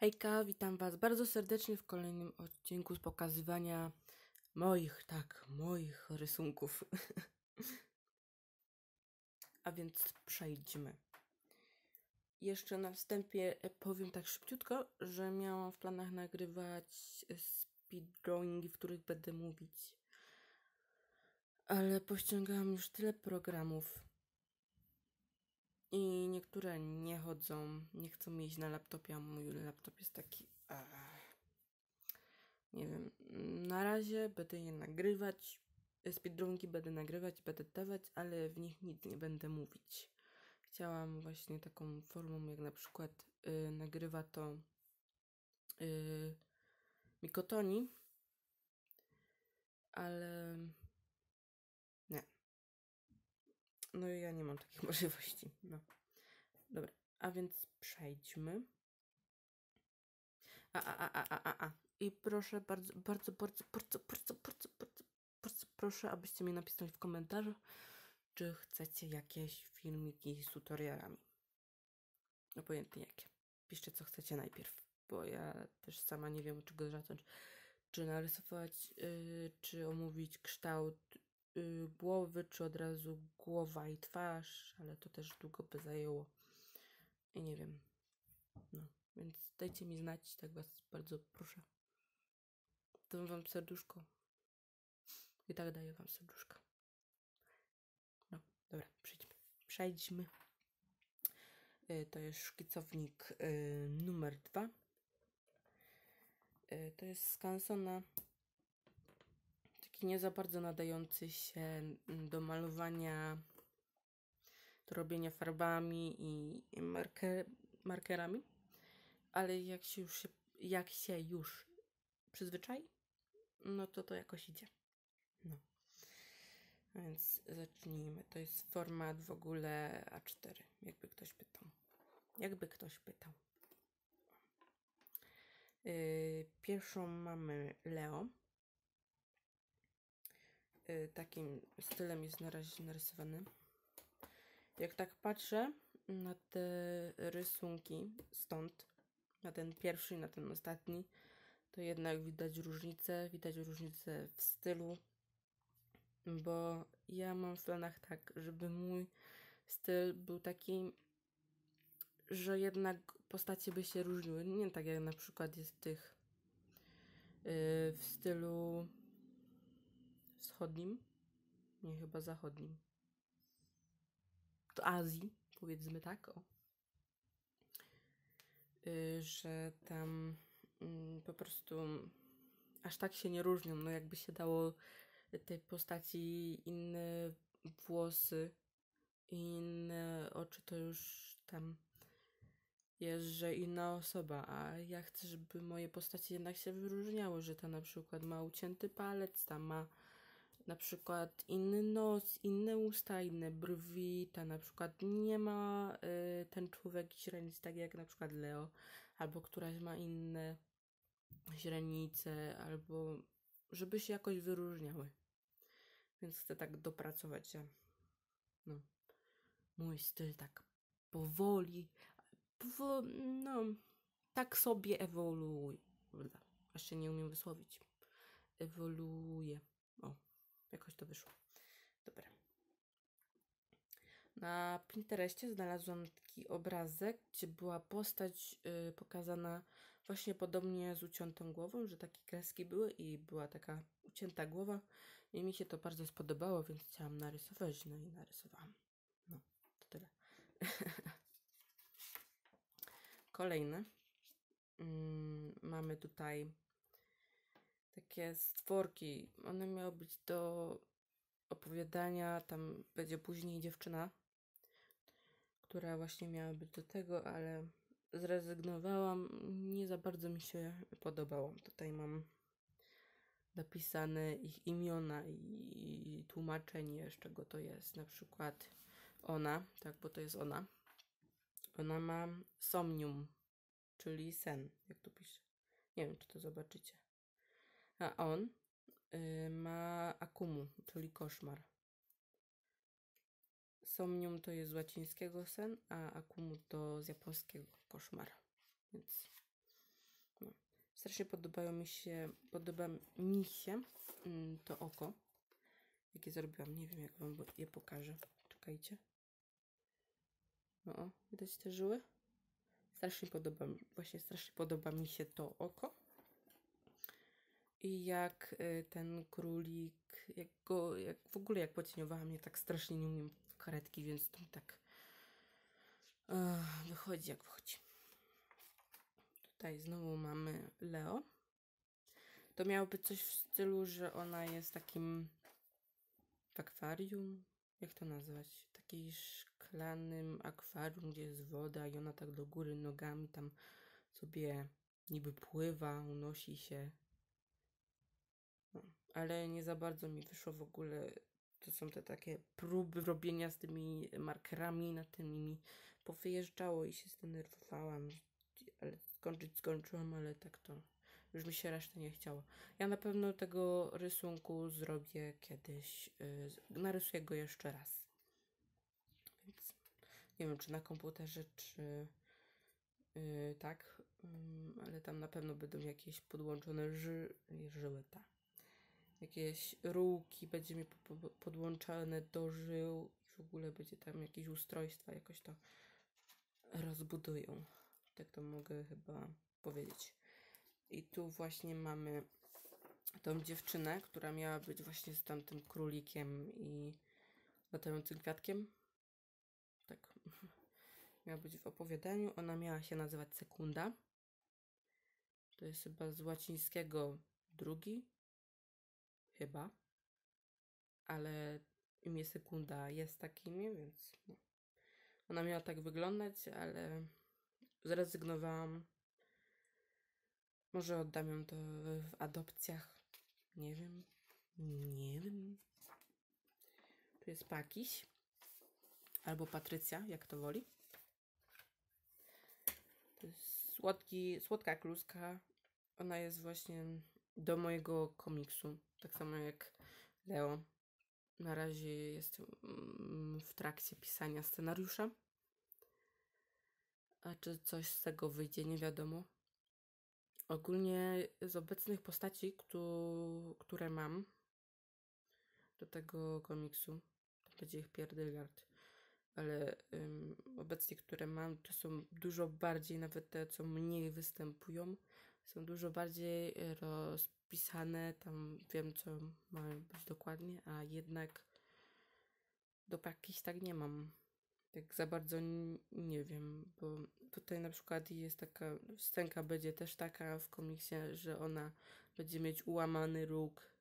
Hejka, witam Was bardzo serdecznie w kolejnym odcinku z pokazywania moich, tak, moich rysunków. A więc przejdźmy. Jeszcze na wstępie powiem tak szybciutko, że miałam w planach nagrywać speed drawingi, w których będę mówić. Ale pościągałam już tyle programów, i niektóre nie chodzą, nie chcą iść na laptopie, a mój laptop jest taki. Nie wiem. Na razie będę je nagrywać. E, speedrunki będę nagrywać, będę dawać, ale w nich nic nie będę mówić. Chciałam właśnie taką formą, jak na przykład y, nagrywa to y, Mikotoni, ale No ja nie mam takich możliwości. No. Dobra, a więc przejdźmy. A, a, a, a, a, a. I proszę bardzo, bardzo, bardzo, bardzo, bardzo, bardzo, bardzo, bardzo proszę, abyście mi napisali w komentarzu, czy chcecie jakieś filmiki z tutorialami. Obojętnie jakie. Piszcie, co chcecie najpierw, bo ja też sama nie wiem, czego zacząć. Czy narysować, yy, czy omówić kształt, Y, głowy, czy od razu głowa i twarz, ale to też długo by zajęło. I nie wiem. No, więc dajcie mi znać, tak was bardzo proszę. To wam serduszko. I tak daję wam serduszka. No, dobra, przejdźmy. Przejdźmy. Y, to jest szkicownik y, numer dwa. To jest skansona nie za bardzo nadający się mm, do malowania, do robienia farbami i marker, markerami, ale jak się, już, jak się już przyzwyczai, no to to jakoś idzie. No. A więc zacznijmy. To jest format w ogóle A4, jakby ktoś pytał. Jakby ktoś pytał. Yy, pierwszą mamy Leo. Y, takim stylem jest na razie narysowany. Jak tak patrzę na te rysunki stąd, na ten pierwszy i na ten ostatni, to jednak widać różnicę, widać różnicę w stylu, bo ja mam w planach tak, żeby mój styl był taki, że jednak postacie by się różniły. Nie tak jak na przykład jest tych yy, w stylu wschodnim, nie chyba zachodnim, do Azji, powiedzmy tak, o. Y, że tam mm, po prostu aż tak się nie różnią. No jakby się dało tej postaci inne włosy, inne oczy, to już tam jest, że inna osoba, a ja chcę, żeby moje postacie jednak się wyróżniały, że ta na przykład ma ucięty palec, ta ma na przykład inny nos, inne usta, inne brwi, ta na przykład nie ma y, człowiek źrenic, tak jak na przykład Leo, albo któraś ma inne źrenice, albo żeby się jakoś wyróżniały. Więc chcę tak dopracować się. No. Mój styl tak powoli, powo no, tak sobie ewoluuje. a się nie umiem wysłowić. Ewoluuje. O. Jakoś to wyszło. Dobra. Na Pinterestie znalazłam taki obrazek, gdzie była postać yy, pokazana właśnie podobnie z uciętą głową, że takie kreski były i była taka ucięta głowa. I mi się to bardzo spodobało, więc chciałam narysować, no i narysowałam. No, to tyle. Kolejne. Mm, mamy tutaj takie stworki. One miały być do opowiadania, tam będzie później dziewczyna, która właśnie miała być do tego, ale zrezygnowałam. Nie za bardzo mi się podobało. Tutaj mam napisane ich imiona i, tłumaczenie, z czego to jest. Na przykład ona, tak, bo to jest ona. Ona ma somnium, czyli sen, jak to pisze. Nie wiem, czy to zobaczycie. A on y, ma akumu, czyli koszmar. Somnium to jest z łacińskiego sen, a akumu to z japońskiego koszmar. Więc no. strasznie podobają mi się, podoba mi się mm, to oko, jakie zrobiłam. Nie wiem, jak wam je pokażę. Czekajcie. No, o, widać te żyły? Strasznie podoba, właśnie strasznie podoba mi się to oko. I jak y, ten królik, jak go, jak w ogóle jak pocieniowała mnie, tak strasznie nie umiem karetki, więc to mi tak wychodzi jak wychodzi. Tutaj znowu mamy Leo. To miało być coś w stylu, że ona jest takim w akwarium, jak to nazwać? Takim szklanym akwarium, gdzie jest woda i ona tak do góry nogami tam sobie niby pływa, unosi się, ale nie za bardzo mi wyszło w ogóle. To są te takie próby robienia z tymi markerami, na tymi mi powyjeżdżało i się zdenerwowałam. Ale skończyć skończyłam, ale tak to już mi się reszty nie chciało. Ja na pewno tego rysunku zrobię kiedyś. Yy, narysuję go jeszcze raz. Więc nie wiem, czy na komputerze, czy yy, tak, yy, ale tam na pewno będą jakieś podłączone ży żyły, tak jakieś rółki będzie mi podłączane do żył i w ogóle będzie tam jakieś ustrojstwa jakoś to rozbudują. Tak to mogę chyba powiedzieć. I tu właśnie mamy tą dziewczynę, która miała być właśnie z tamtym królikiem i latającym kwiatkiem. Tak. Miała być w opowiadaniu. Ona miała się nazywać Sekunda. To jest chyba z łacińskiego drugi, Chyba. Ale imię Sekunda jest takim, więc no. ona miała tak wyglądać, ale zrezygnowałam. Może oddam ją to w adopcjach. Nie wiem. Nie wiem. Tu jest Pakiś. Albo Patrycja, jak to woli. To jest słodki, słodka kluska. Ona jest właśnie do mojego komiksu. Tak samo jak Leo. Na razie jestem mm, w trakcie pisania scenariusza. A czy coś z tego wyjdzie, nie wiadomo. Ogólnie z obecnych postaci, które mam do tego komiksu, to będzie ich pierdyliard ale um, obecnie, które mam, to są dużo bardziej, nawet te, co mniej występują, są dużo bardziej e, rozpisane, tam wiem, co mają być dokładnie, a jednak do praktyki tak nie mam. Tak za bardzo nie wiem, bo tutaj na przykład jest taka, scenka będzie też taka w komiksie, że ona będzie mieć ułamany róg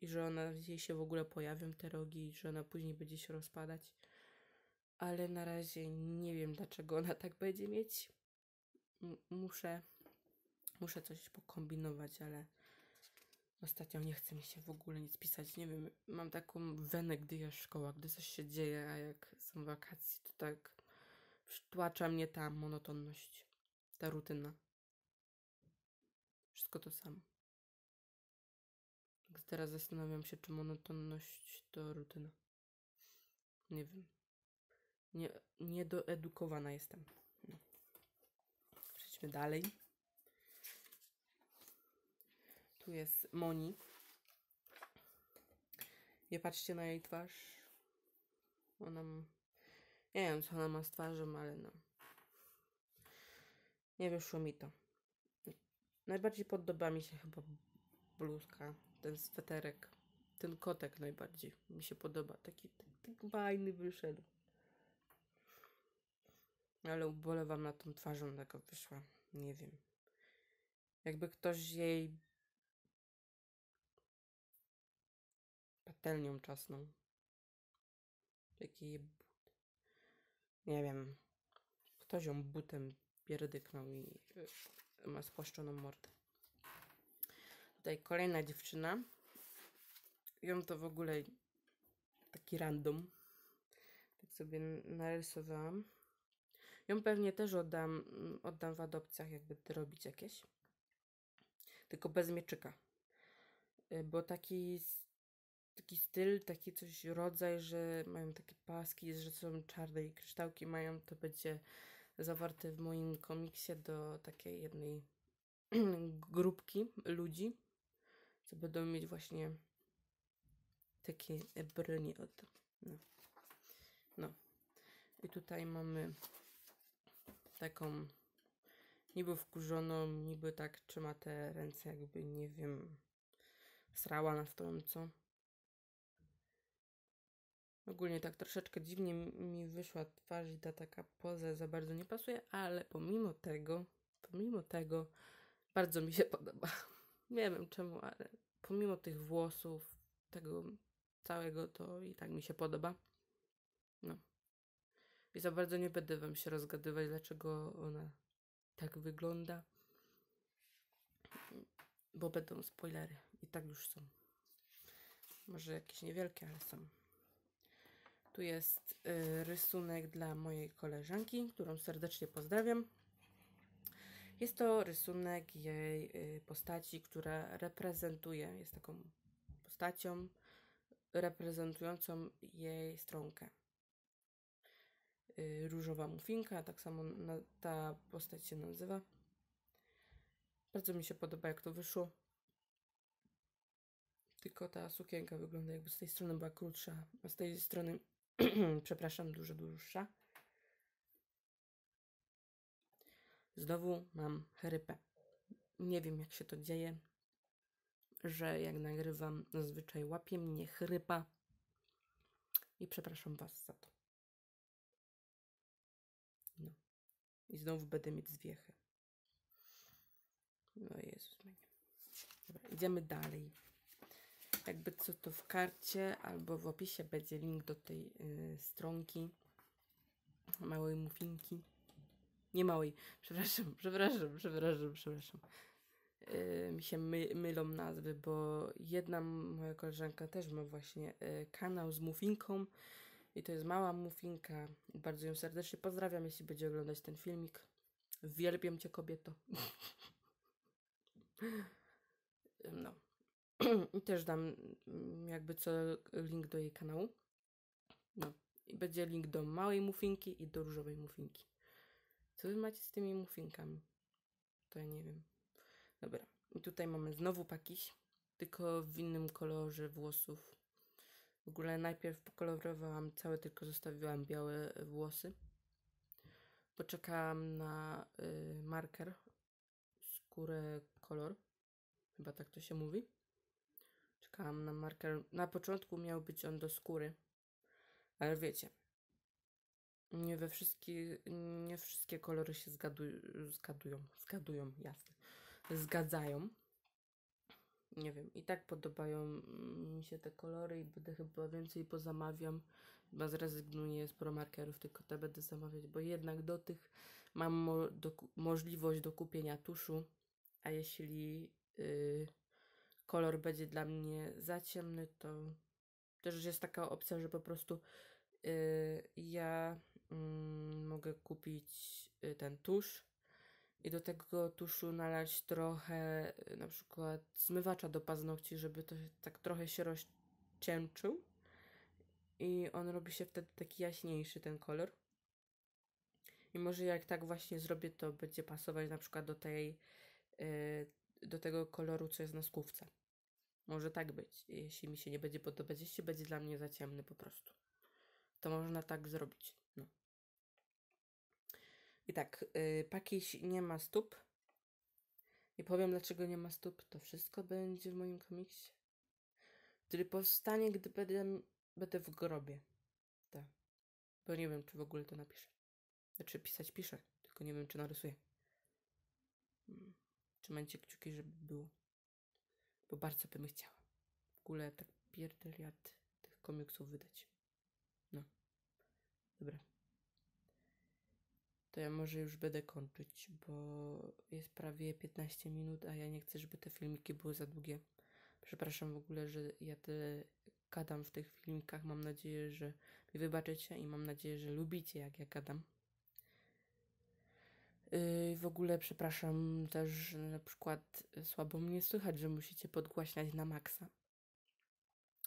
i że ona jej się w ogóle pojawią te rogi, że ona później będzie się rozpadać. Ale na razie nie wiem, dlaczego ona tak będzie mieć. M muszę Muszę coś pokombinować, ale ostatnio nie chce mi się w ogóle nic pisać. Nie wiem, mam taką wenę, gdy jest szkoła, gdy coś się dzieje, a jak są wakacje, to tak przytłacza mnie ta monotonność, ta rutyna. Wszystko to samo. Teraz zastanawiam się, czy monotonność to rutyna. Nie wiem. Nie, niedoedukowana jestem. No. Przejdźmy dalej tu jest Moni. Nie patrzcie na jej twarz. Ona. Nie wiem, co ona ma z twarzą, ale no. Nie wyszło mi to. Najbardziej podoba mi się chyba bluzka, ten sweterek, ten kotek najbardziej mi się podoba. Taki, taki fajny wyszedł. Ale ubolewam nad tą twarzą, tak jaka wyszła. Nie wiem. Jakby ktoś jej patelnią czasną. Taki nie wiem, ktoś ją butem pierdyknął i y, ma spłaszczoną mordę. Tutaj kolejna dziewczyna. Ją to w ogóle taki random. Tak sobie narysowałam. Ją pewnie też oddam, oddam w adopcjach, jakby to robić jakieś. Tylko bez mieczyka. Y, bo taki taki styl, taki coś rodzaj, że mają takie paski, że są czarne i kryształki mają, to będzie zawarte w moim komiksie do takiej jednej grupki ludzi, co będą mieć właśnie takie broni od... No. no. I tutaj mamy taką niby wkurzoną, niby tak trzyma te ręce jakby, nie wiem, srała na tą, co. Ogólnie tak troszeczkę dziwnie mi wyszła twarz i ta taka poza za bardzo nie pasuje, ale pomimo tego, pomimo tego, bardzo mi się podoba. Nie wiem czemu, ale pomimo tych włosów, tego całego, to i tak mi się podoba. No. I za bardzo nie będę wam się rozgadywać, dlaczego ona tak wygląda. Bo będą spoilery. I tak już są. Może jakieś niewielkie, ale są. Tu jest y, rysunek dla mojej koleżanki, którą serdecznie pozdrawiam. Jest to rysunek jej y, postaci, która reprezentuje, jest taką postacią reprezentującą jej stronkę. Y, różowa mufinka, tak samo ta postać się nazywa. Bardzo mi się podoba, jak to wyszło. Tylko ta sukienka wygląda jakby z tej strony była krótsza, a z tej strony przepraszam, dużo dłuższa. Znowu mam chrypę. Nie wiem, jak się to dzieje, że jak nagrywam, zazwyczaj łapie mnie chrypa. I przepraszam Was za to. No. I znowu będę mieć zwiechy. No Jezus, mnie. Dobra, idziemy dalej. Jakby co to w karcie albo w opisie będzie link do tej y, stronki małej mufinki. Nie małej, przepraszam, przepraszam, przepraszam, przepraszam. Y, mi się my, mylą nazwy, bo jedna moja koleżanka też ma właśnie y, kanał z mufinką i to jest mała mufinka. Bardzo ją serdecznie pozdrawiam, jeśli będzie oglądać ten filmik. Wielbiam cię kobieto. no. i Też dam mm, jakby co link do jej kanału. No. I będzie link do małej mufinki i do różowej mufinki. Co wy macie z tymi mufinkami? To ja nie wiem. Dobra. I tutaj mamy znowu pakiś, tylko w innym kolorze włosów. W ogóle najpierw pokolorowałam całe, tylko zostawiłam białe e, włosy. Poczekałam na y, marker, skórę, kolor. Chyba tak to się mówi czekałam na marker. Na początku miał być on do skóry, ale wiecie, nie we wszystkie, nie wszystkie kolory się zgadu, zgadują, zgadują, jasne, zgadzają. Nie wiem, i tak podobają mi się te kolory i będę chyba więcej pozamawiam. Chyba zrezygnuję z promarkerów, tylko te będę zamawiać, bo jednak do tych mam mo do, możliwość do kupienia tuszu, a jeśli yy, kolor będzie dla mnie za ciemny, to też jest taka opcja, że po prostu y, ja mm, mogę kupić y, ten tusz i do tego tuszu nalać trochę y, na przykład zmywacza do paznokci, żeby to tak trochę się rozcięczył i on robi się wtedy taki jaśniejszy ten kolor. I może jak tak właśnie zrobię, to będzie pasować na przykład do tej do tego koloru, co jest na skówce. Może tak być. Jeśli mi się nie będzie podobać, jeśli będzie dla mnie za ciemny po prostu. To można tak zrobić. No. I tak, yy, pakiś nie ma stóp. I powiem dlaczego nie ma stóp. To wszystko będzie w moim komiksie. Który powstanie, gdy będę, będę w grobie. Tak. Bo nie wiem, czy w ogóle to napiszę. Znaczy pisać piszę, tylko nie wiem, czy narysuję. Hmm. Trzymajcie kciuki, żeby było. Bo bardzo bym chciała. W ogóle tak pierdeliat tych komiksów wydać. No. Dobra. To ja może już będę kończyć, bo jest prawie 15 minut, a ja nie chcę, żeby te filmiki były za długie. Przepraszam w ogóle, że ja tyle gadam w tych filmikach. Mam nadzieję, że mi wybaczycie i mam nadzieję, że lubicie, jak ja gadam. Y, w ogóle przepraszam też, że na przykład y, słabo mnie słychać, że musicie podgłaśniać na maksa,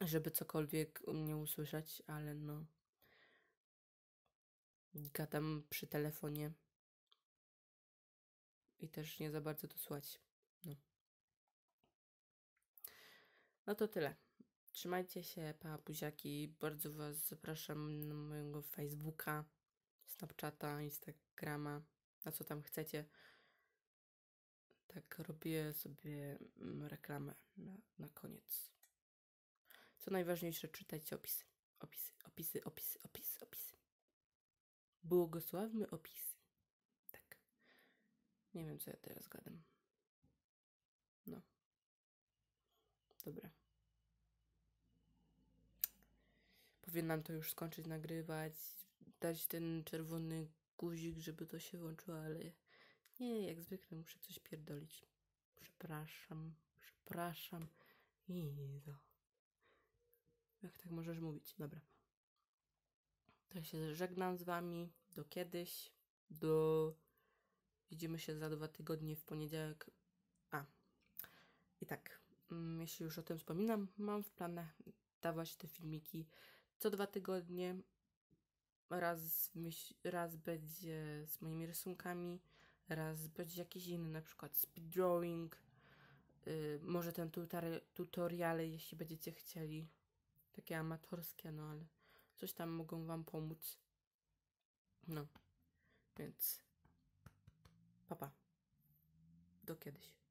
żeby cokolwiek mnie usłyszeć, ale no. Gadam przy telefonie i też nie za bardzo to słać. No. no to tyle. Trzymajcie się, pa, buziaki. Bardzo Was zapraszam na mojego Facebooka, Snapchata, Instagrama na co tam chcecie. Tak, robię sobie mm, reklamę na, na koniec. Co najważniejsze, czytajcie opisy. Opisy, opisy, opisy, opisy, opisy. Błogosławmy opisy. Tak. Nie wiem, co ja teraz gadam. No. Dobra. Powinnam to już skończyć nagrywać, dać ten czerwony guzik, żeby to się włączyło, ale nie, jak zwykle muszę coś pierdolić. Przepraszam, przepraszam. I to. Jak tak możesz mówić? Dobra. To się żegnam z wami. Do kiedyś. Do. Widzimy się za dwa tygodnie w poniedziałek. A. I tak. Mm, jeśli już o tym wspominam, mam w planach dawać te filmiki co dwa tygodnie raz, raz będzie z moimi rysunkami, raz będzie jakiś inny, na przykład speed drawing, y, może ten tutorial, tutoriale, jeśli będziecie chcieli, takie amatorskie, no ale coś tam mogą wam pomóc. No, więc papa. Pa. Do kiedyś.